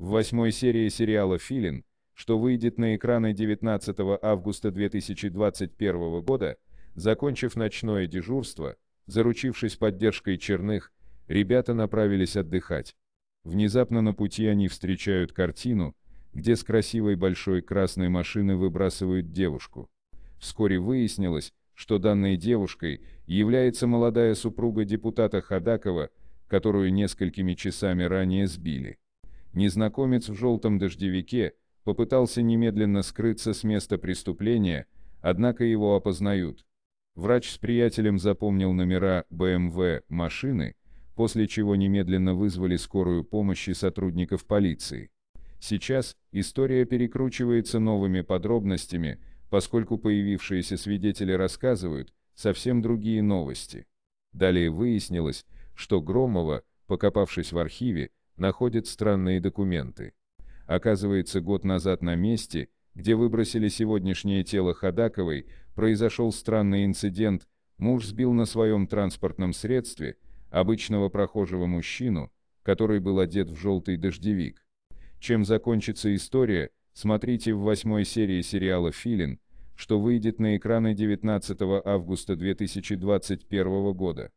В восьмой серии сериала «Филин», что выйдет на экраны 19 августа 2021 года, закончив ночное дежурство, заручившись поддержкой черных, ребята направились отдыхать. Внезапно на пути они встречают картину, где с красивой большой красной машины выбрасывают девушку. Вскоре выяснилось, что данной девушкой является молодая супруга депутата Ходакова, которую несколькими часами ранее сбили. Незнакомец в желтом дождевике попытался немедленно скрыться с места преступления, однако его опознают. Врач с приятелем запомнил номера БМВ эм машины, после чего немедленно вызвали скорую помощь и сотрудников полиции. Сейчас история перекручивается новыми подробностями, поскольку появившиеся свидетели рассказывают совсем другие новости. Далее выяснилось, что Громова, покопавшись в архиве, находит странные документы. Оказывается, год назад на месте, где выбросили сегодняшнее тело Ходаковой, произошел странный инцидент, муж сбил на своем транспортном средстве обычного прохожего мужчину, который был одет в желтый дождевик. Чем закончится история, смотрите в восьмой серии сериала «Филин», что выйдет на экраны 19 августа 2021 года.